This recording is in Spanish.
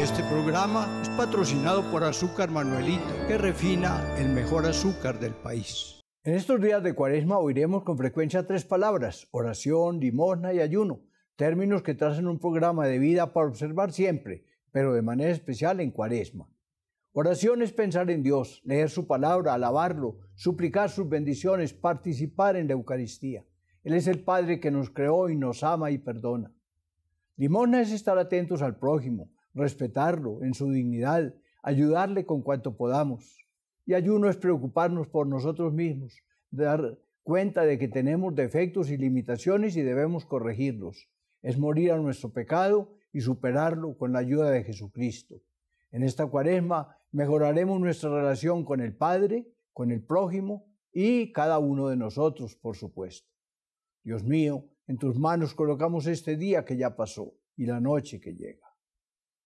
Este programa es patrocinado por Azúcar manuelito que refina el mejor azúcar del país. En estos días de cuaresma oiremos con frecuencia tres palabras, oración, limosna y ayuno, términos que trazan un programa de vida para observar siempre, pero de manera especial en cuaresma. Oración es pensar en Dios, leer su palabra, alabarlo, suplicar sus bendiciones, participar en la Eucaristía. Él es el Padre que nos creó y nos ama y perdona. Limosna es estar atentos al prójimo, respetarlo en su dignidad, ayudarle con cuanto podamos. Y ayuno es preocuparnos por nosotros mismos, dar cuenta de que tenemos defectos y limitaciones y debemos corregirlos. Es morir a nuestro pecado y superarlo con la ayuda de Jesucristo. En esta cuaresma mejoraremos nuestra relación con el Padre, con el prójimo y cada uno de nosotros, por supuesto. Dios mío, en tus manos colocamos este día que ya pasó y la noche que llega.